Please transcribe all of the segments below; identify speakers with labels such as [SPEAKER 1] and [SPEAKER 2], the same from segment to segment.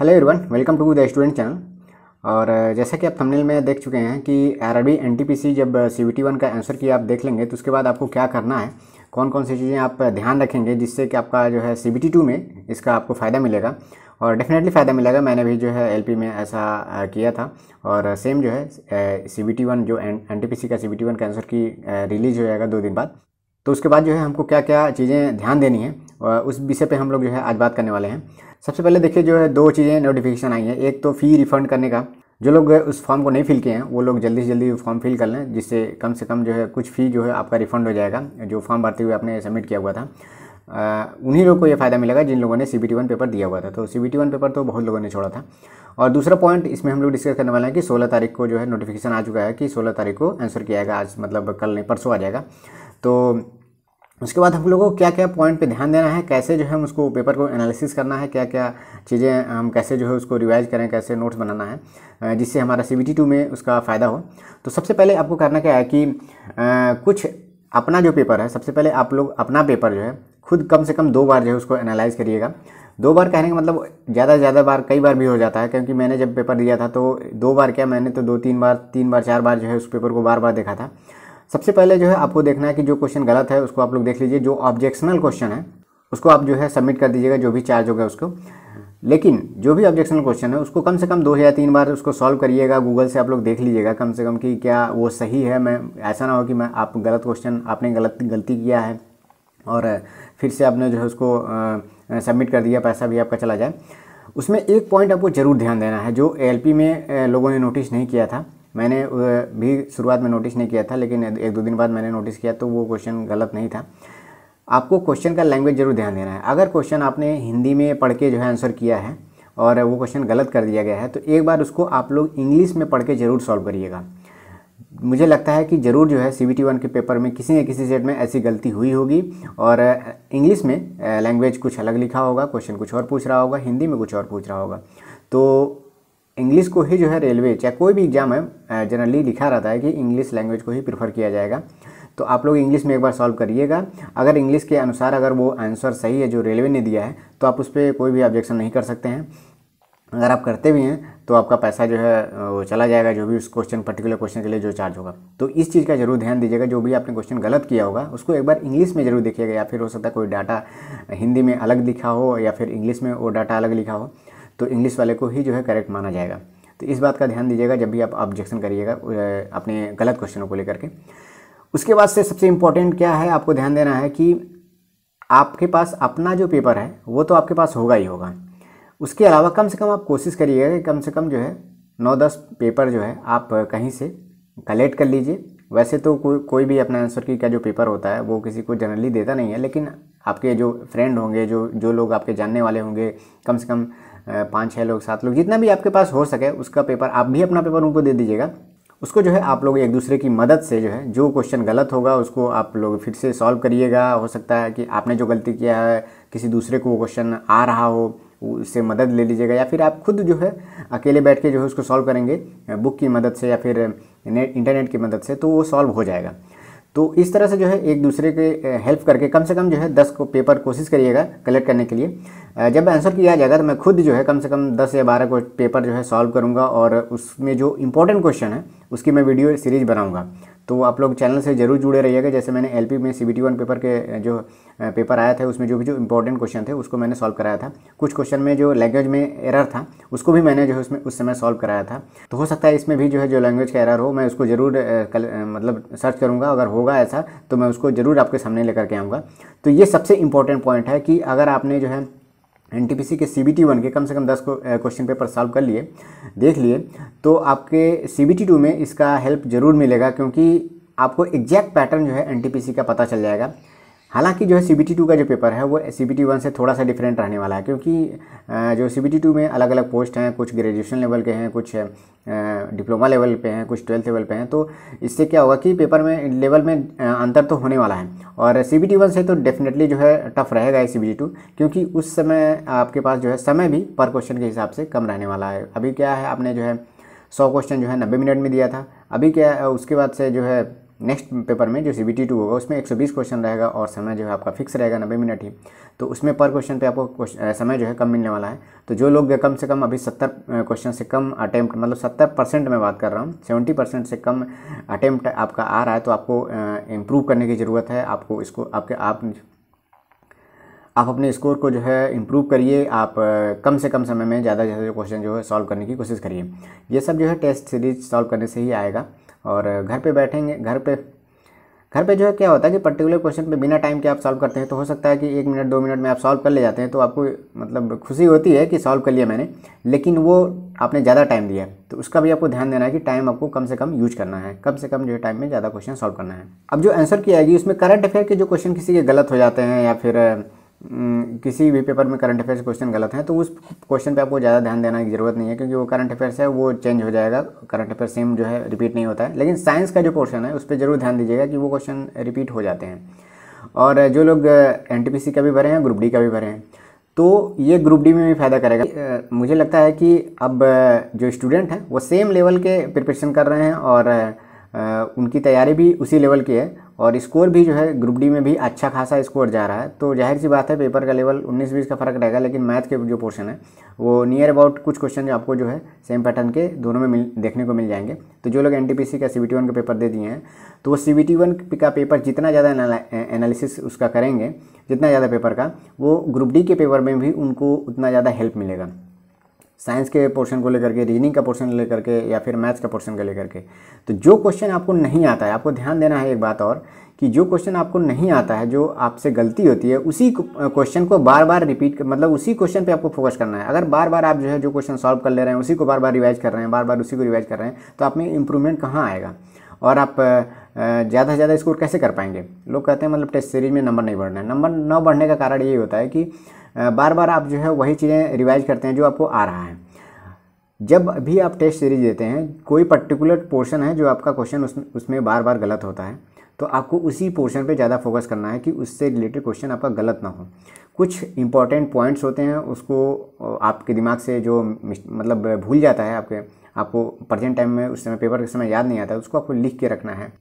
[SPEAKER 1] hello everyone welcome to the student channel और जैसा कि आप थंबनेल में देख चुके हैं कि आर आर जब सी वी वन का आंसर की आप देख लेंगे तो उसके बाद आपको क्या करना है कौन कौन सी चीज़ें आप ध्यान रखेंगे जिससे कि आपका जो है सी टू में इसका आपको फ़ायदा मिलेगा और डेफिनेटली फ़ायदा मिलेगा मैंने भी जो है एल में ऐसा किया था और सेम जो है सी बी टी वन जो एन टी का सी बी टी वन का आंसर की रिलीज़ हो जाएगा दो दिन बाद तो उसके बाद जो है हमको क्या क्या चीज़ें ध्यान देनी है उस विषय पर हम लोग जो है आज बात करने वाले हैं सबसे पहले देखिए जो है दो चीज़ें नोटिफिकेशन आई हैं एक तो फ़ी रिफंड करने का जो लोग उस फॉर्म को नहीं फिल किए हैं वो लोग जल्दी से जल्दी फॉर्म फिल कर लें जिससे कम से कम जो है कुछ फ़ी जो है आपका रिफंड हो जाएगा जो फॉर्म भरते हुए आपने सबमिट किया हुआ था उन्हीं लोगों को ये फ़ायदा मिलेगा जिन लोगों ने C B T one paper दिया हुआ था तो C B T one paper तो बहुत लोगों ने छोड़ा था और दूसरा पॉइंट इसमें हम लोग डिस्कस करने वाले हैं कि सोलह तारीख को जो है नोटिफिकेशन आ चुका है कि सोलह तारीख को आंसर किया जाएगा आज मतलब कल नहीं परसों आ जाएगा तो उसके बाद हम लोगों को क्या क्या पॉइंट पे ध्यान देना है कैसे जो है उसको पेपर को एनालिसिस करना है क्या क्या चीज़ें हम कैसे जो है उसको रिवाइज करें कैसे नोट्स बनाना है जिससे हमारा सी टू में उसका फ़ायदा हो तो सबसे पहले आपको करना क्या है कि आ, कुछ अपना जो पेपर है सबसे पहले आप लोग अपना पेपर जो है खुद कम से कम दो बार जो है उसको एनालाइज करिएगा दो बार कहने का मतलब ज़्यादा से ज़्यादा बार कई बार भी हो जाता है क्योंकि मैंने जब पेपर दिया था तो दो बार क्या मैंने तो दो तीन बार तीन बार चार बार जो है उस पेपर को बार बार देखा था सबसे पहले जो है आपको देखना है कि जो क्वेश्चन गलत है उसको आप लोग देख लीजिए जो ऑब्जेक्शनल क्वेश्चन है उसको आप जो है सबमिट कर दीजिएगा जो भी चार्ज होगा उसको लेकिन जो भी ऑब्जेक्शनल क्वेश्चन है उसको कम से कम दो या तीन बार उसको सॉल्व करिएगा गूगल से आप लोग देख लीजिएगा कम से कम कि क्या वो सही है मैं ऐसा ना हो कि मैं आप गलत क्वेश्चन आपने गलत गलती किया है और फिर से आपने जो है उसको सबमिट कर दिया पैसा भी आपका चला जाए उसमें एक पॉइंट आपको ज़रूर ध्यान देना है जो एल में लोगों ने नोटिस नहीं किया था मैंने भी शुरुआत में नोटिस नहीं किया था लेकिन एक दो दिन बाद मैंने नोटिस किया तो वो क्वेश्चन गलत नहीं था आपको क्वेश्चन का लैंग्वेज जरूर ध्यान देना है अगर क्वेश्चन आपने हिंदी में पढ़ के जो है आंसर किया है और वो क्वेश्चन गलत कर दिया गया है तो एक बार उसको आप लोग इंग्लिश में पढ़ के ज़रूर सॉल्व करिएगा मुझे लगता है कि ज़रूर जो है सी बी वन के पेपर में किसी न किसी सेट में ऐसी गलती हुई होगी और इंग्लिश में लैंग्वेज कुछ अलग लिखा होगा क्वेश्चन कुछ और पूछ रहा होगा हिंदी में कुछ और पूछ रहा होगा तो इंग्लिश को ही जो है रेलवे चाहे कोई भी एग्ज़ाम है जनरली लिखा रहता है कि इंग्लिश लैंग्वेज को ही प्रीफर किया जाएगा तो आप लोग इंग्लिश में एक बार सॉल्व करिएगा अगर इंग्लिश के अनुसार अगर वो आंसर सही है जो रेलवे ने दिया है तो आप उस पर कोई भी ऑब्जेक्शन नहीं कर सकते हैं अगर आप करते भी हैं तो आपका पैसा जो है वो चला जाएगा जो भी उस क्वेश्चन पर्टिकुलर क्वेश्चन के लिए जो चार्ज होगा तो इस चीज़ का जरूर ध्यान दीजिएगा जो भी आपने क्वेश्चन गलत किया होगा उसको एक बार इंग्लिश में जरूर देखिएगा या फिर हो सकता है कोई डाटा हिंदी में अलग लिखा हो या फिर इंग्लिश में वो डाटा अलग लिखा हो तो इंग्लिश वाले को ही जो है करेक्ट माना जाएगा तो इस बात का ध्यान दीजिएगा जब भी आप ऑब्जेक्शन करिएगा अपने गलत क्वेश्चनों को लेकर के उसके बाद से सबसे इम्पोर्टेंट क्या है आपको ध्यान देना है कि आपके पास अपना जो पेपर है वो तो आपके पास होगा ही होगा उसके अलावा कम से कम आप कोशिश करिएगा कि कम से कम जो है नौ दस पेपर जो है आप कहीं से कलेक्ट कर लीजिए वैसे तो कोई कोई भी अपना आंसर की क्या जो पेपर होता है वो किसी को जनरली देता नहीं है लेकिन आपके जो फ्रेंड होंगे जो जो लोग आपके जानने वाले होंगे कम से कम पाँच छः लोग सात लोग जितना भी आपके पास हो सके उसका पेपर आप भी अपना पेपर उनको दे दीजिएगा उसको जो है आप लोग एक दूसरे की मदद से जो है जो क्वेश्चन गलत होगा उसको आप लोग फिर से सॉल्व करिएगा हो सकता है कि आपने जो गलती किया है किसी दूसरे को वो क्वेश्चन आ रहा हो उससे मदद ले लीजिएगा या फिर आप खुद जो है अकेले बैठ के जो है उसको सॉल्व करेंगे बुक की मदद से या फिर नेट इंटरनेट की मदद से तो वो सॉल्व हो जाएगा तो इस तरह से जो है एक दूसरे के हेल्प करके कम से कम जो है दस को पेपर कोशिश करिएगा कलेक्ट करने के लिए जब आंसर किया जाएगा तो मैं खुद जो है कम से कम दस या बारह को पेपर जो है सॉल्व करूँगा और उसमें जो इम्पोर्टेंट क्वेश्चन है उसकी मैं वीडियो सीरीज बनाऊँगा तो आप लोग चैनल से जरूर जुड़े रहिएगा जैसे मैंने एल में सी वन पेपर के जो पेपर आया था उसमें जो भी जो इंपॉर्टेंट क्वेश्चन थे उसको मैंने सॉल्व कराया था कुछ क्वेश्चन में जो लैंग्वेज में एरर था उसको भी मैंने जो है उसमें उस समय सॉल्व कराया था तो हो सकता है इसमें भी जो है जो लैंग्वेज का एरर हो मैं उसको ज़रूर मतलब सर्च करूँगा अगर होगा ऐसा तो मैं उसको ज़रूर आपके सामने लेकर के आऊँगा तो ये सबसे इंपॉर्टेंट पॉइंट है कि अगर आपने जो है एन के सी बी के कम से कम दस क्वेश्चन पेपर सॉल्व कर लिए देख लिए तो आपके सी बी में इसका हेल्प ज़रूर मिलेगा क्योंकि आपको एग्जैक्ट पैटर्न जो है एन का पता चल जाएगा हालांकि जो है सी बी टी टू का जो पेपर है वो सी बी टी वन से थोड़ा सा डिफरेंट रहने वाला है क्योंकि जो सी बी टी टू में अलग अलग पोस्ट हैं कुछ ग्रेजुएशन लेवल के हैं कुछ डिप्लोमा लेवल पे हैं कुछ ट्वेल्थ लेवल पे हैं तो इससे क्या होगा कि पेपर में लेवल में अंतर तो होने वाला है और सी बी टी वन से तो डेफिनेटली जो है टफ रहेगा सी बी टी टू क्योंकि उस समय आपके पास जो है समय भी पर क्वेश्चन के हिसाब से कम रहने वाला है अभी क्या है आपने जो है सौ क्वेश्चन जो है नब्बे मिनट में दिया था अभी क्या उसके बाद से जो है नेक्स्ट पेपर में जो सी बी टू होगा उसमें 120 क्वेश्चन रहेगा और समय जो है आपका फिक्स रहेगा नब्बे मिनट ही तो उसमें पर क्वेश्चन पे आपको समय जो है कम मिलने वाला है तो जो लोग कम से कम अभी 70 क्वेश्चन से कम अटैम्प्ट मतलब 70 परसेंट मैं बात कर रहा हूँ 70 परसेंट से कम अटैम्प्ट आपका आ रहा है तो आपको इम्प्रूव करने की ज़रूरत है आपको इसको आपके आप आप अपने स्कोर को जो है इम्प्रूव करिए आप कम से कम समय में ज़्यादा से ज़्यादा क्वेश्चन जो है सॉल्व करने की कोशिश करिए ये सब जो है टेस्ट सीरीज सॉल्व करने से ही आएगा और घर पे बैठेंगे घर पे घर पे जो है क्या होता है कि पर्टिकुलर क्वेश्चन पे बिना टाइम के आप सॉल्व करते हैं तो हो सकता है कि एक मिनट दो मिनट में आप सॉल्व कर ले जाते हैं तो आपको मतलब खुशी होती है कि सॉल्व कर लिया मैंने लेकिन वो आपने ज़्यादा टाइम दिया है तो उसका भी आपको ध्यान देना है कि टाइम आपको कम से कम यूज करना है कम से कम जो है टाइम में ज़्यादा क्वेश्चन सॉल्व करना है अब जो आंसर की आएगी उसमें करंट अफेयर के जो क्वेश्चन किसी के गलत हो जाते हैं या फिर हम्म, किसी भी पेपर में करंट अफेयर्स क्वेश्चन गलत हैं तो उस क्वेश्चन पे आपको ज़्यादा ध्यान देना की ज़रूरत नहीं है क्योंकि वो करंट अफेयर्स है वो चेंज हो जाएगा करंट अफेयर सेम जो है रिपीट नहीं होता है लेकिन साइंस का जो पोर्शन है उस पर जरूर ध्यान दीजिएगा कि वो क्वेश्चन रिपीट हो जाते हैं और जो लोग एन का भी भरे हैं ग्रुप डी का भी भरे हैं तो ये ग्रुप डी में भी फ़ायदा करेगा मुझे लगता है कि अब जो स्टूडेंट हैं वो सेम लेवल के प्रिपरेशन कर रहे हैं और उनकी तैयारी भी उसी लेवल की है और स्कोर भी जो है ग्रुप डी में भी अच्छा खासा स्कोर जा रहा है तो जाहिर सी बात है पेपर का लेवल 19-20 का फर्क रहेगा लेकिन मैथ के जो पोर्शन है वो नियर अबाउट कुछ क्वेश्चन जो आपको जो है सेम पैटर्न के दोनों में मिल देखने को मिल जाएंगे तो जो लोग एन का सी का पेपर दे दिए हैं तो वो सी का पेपर जितना ज़्यादा एनालिसिस उसका करेंगे जितना ज़्यादा पेपर का वो ग्रुप डी के पेपर में भी उनको उतना ज़्यादा हेल्प मिलेगा साइंस के पोर्शन को लेकर के रीजनिंग का पोर्शन लेकर के या फिर मैथ्स का पोर्शन को लेकर के तो जो क्वेश्चन आपको नहीं आता है आपको ध्यान देना है एक बात और कि जो क्वेश्चन आपको नहीं आता है जो आपसे गलती होती है उसी क्वेश्चन को बार बार रिपीट मतलब उसी क्वेश्चन पे आपको फोकस करना है अगर बार बार आप जो है जो क्वेश्चन सॉल्व कर ले रहे हैं उसी को बार बार रिवाइज कर रहे हैं बार बार उसी को रिवाइज कर रहे हैं तो आप में इम्प्रूवमेंट कहाँ आएगा और आप ज़्यादा से ज़्यादा स्कोर कैसे कर पाएंगे लोग कहते हैं मतलब टेस्ट सीरीज में नंबर नहीं बढ़ना है नंबर न बढ़ने का कारण यही होता है कि बार बार आप जो है वही चीज़ें रिवाइज करते हैं जो आपको आ रहा है जब भी आप टेस्ट सीरीज देते हैं कोई पर्टिकुलर पोर्शन है जो आपका क्वेश्चन उस, उसमें बार बार गलत होता है तो आपको उसी पोर्शन पे ज़्यादा फोकस करना है कि उससे रिलेटेड क्वेश्चन आपका गलत ना हो कुछ इंपॉर्टेंट पॉइंट्स होते हैं उसको आपके दिमाग से जो मतलब भूल जाता है आपके आपको प्रेजेंट टाइम में उस समय पेपर के समय याद नहीं आता उसको आपको लिख के रखना है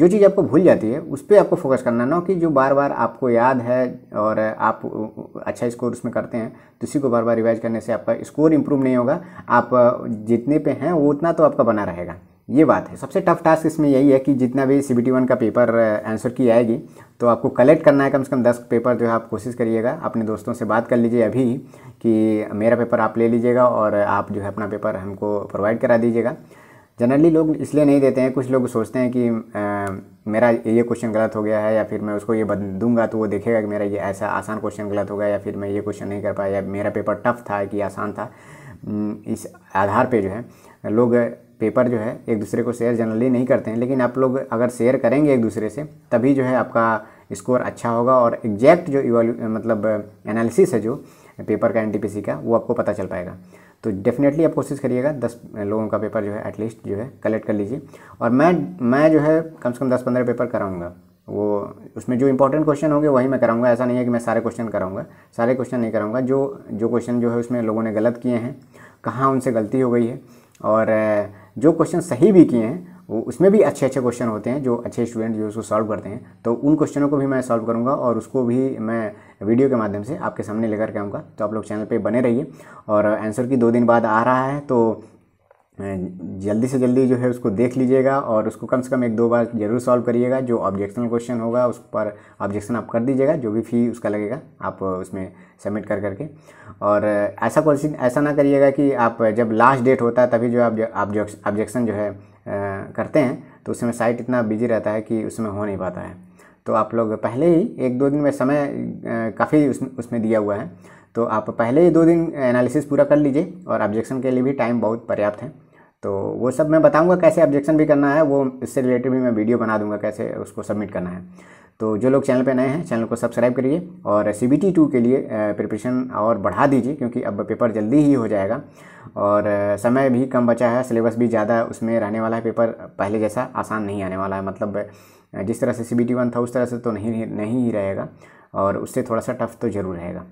[SPEAKER 1] जो चीज़ आपको भूल जाती है उस पर आपको फोकस करना ना कि जो बार बार आपको याद है और आप अच्छा स्कोर उसमें करते हैं तो उसी को बार बार रिवाइज करने से आपका स्कोर इम्प्रूव नहीं होगा आप जितने पे हैं वो उतना तो आपका बना रहेगा ये बात है सबसे टफ टास्क इसमें यही है कि जितना भी सी बी वन का पेपर आंसर की आएगी तो आपको कलेक्ट करना है कम से कम दस पेपर जो है आप कोशिश करिएगा अपने दोस्तों से बात कर लीजिए अभी कि मेरा पेपर आप ले लीजिएगा और आप जो है अपना पेपर हमको प्रोवाइड करा दीजिएगा जनरली लोग इसलिए नहीं देते हैं कुछ लोग सोचते हैं कि आ, मेरा ये क्वेश्चन गलत हो गया है या फिर मैं उसको ये बद दूंगा तो वो देखेगा कि मेरा ये ऐसा आसान क्वेश्चन गलत हो गया या फिर मैं ये क्वेश्चन नहीं कर पाया या मेरा पेपर टफ था कि आसान था इस आधार पे जो है लोग पेपर जो है एक दूसरे को शेयर जनरली नहीं करते हैं लेकिन आप लोग अगर शेयर करेंगे एक दूसरे से तभी जो है आपका स्कोर अच्छा होगा और एग्जैक्ट जो मतलब एनालिसिस है जो पेपर का एन का वो आपको पता चल पाएगा तो डेफिनेटली आप कोशिश करिएगा दस लोगों का पेपर जो है एटलीस्ट जो है कलेक्ट कर लीजिए और मैं मैं जो है कम से कम दस पंद्रह पेपर कराऊँगा वो उसमें जो इंपॉर्टेंट क्वेश्चन होंगे वही मैं कराऊंगा ऐसा नहीं है कि मैं सारे क्वेश्चन कराऊंगा सारे क्वेश्चन नहीं कराऊंगा जो जो क्वेश्चन जो है उसमें लोगों ने गलत किए हैं कहाँ उनसे गलती हो गई है और जो क्वेश्चन सही भी किए हैं वो उसमें भी अच्छे अच्छे क्वेश्चन होते हैं जो अच्छे स्टूडेंट जो उसको सॉल्व करते हैं तो उन क्वेश्चनों को भी मैं सॉल्व करूँगा और उसको भी मैं वीडियो के माध्यम से आपके सामने लेकर के आऊँगा तो आप लोग चैनल पर बने रहिए और आंसर की दो दिन बाद आ रहा है तो जल्दी से जल्दी जो है उसको देख लीजिएगा और उसको कम से कम एक दो बार जरूर सॉल्व करिएगा जो ऑब्जेक्शनल क्वेश्चन होगा उस पर ऑब्जेक्शन आप कर दीजिएगा जो भी फी उसका लगेगा आप उसमें सबमिट कर करके और ऐसा क्वेश्चन ऐसा ना करिएगा कि आप जब लास्ट डेट होता है तभी जो आप ऑब्जेक्शन जो है आ, करते हैं तो उस समय साइट इतना बिजी रहता है कि उसमें हो नहीं पाता है तो आप लोग पहले ही एक दो दिन में समय काफ़ी उसमें उसमें दिया हुआ है तो आप पहले ही दो दिन एनालिसिस पूरा कर लीजिए और ऑब्जेक्शन के लिए भी टाइम बहुत पर्याप्त है तो वो सब मैं बताऊंगा कैसे ऑब्जेक्शन भी करना है वो इससे रिलेटेड भी मैं वीडियो बना दूंगा कैसे उसको सबमिट करना है तो जो लोग चैनल पे नए हैं चैनल को सब्सक्राइब करिए और सी बी टू के लिए प्रिपरेशन और बढ़ा दीजिए क्योंकि अब पेपर जल्दी ही हो जाएगा और समय भी कम बचा है सिलेबस भी ज़्यादा उसमें रहने वाला है पेपर पहले जैसा आसान नहीं आने वाला है मतलब जिस तरह से सी बी टी वन था उस तरह से तो नहीं नहीं ही रहेगा और उससे थोड़ा सा टफ तो ज़रूर रहेगा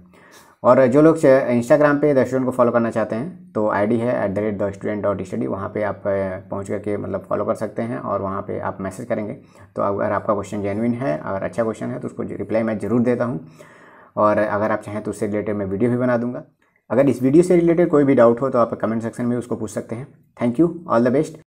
[SPEAKER 1] और जो लोग इंस्टाग्राम पे द स्टूडेंट को फॉलो करना चाहते हैं तो आईडी है at the rate the student dot study वहाँ पर आप पहुँच करके मतलब फॉलो कर सकते हैं और वहाँ पे आप मैसेज करेंगे तो अगर आपका क्वेश्चन जेनविन है अगर अच्छा क्वेश्चन है तो उसको रिप्लाई मैं ज़रूर देता हूँ और अगर आप चाहें तो उससे रिलेटेड मैं वीडियो भी बना दूँगा अगर इस वीडियो से रिलेटेड कोई भी डाउट हो तो आप कमेंट सेक्शन में उसको पूछ सकते हैं thank you all the best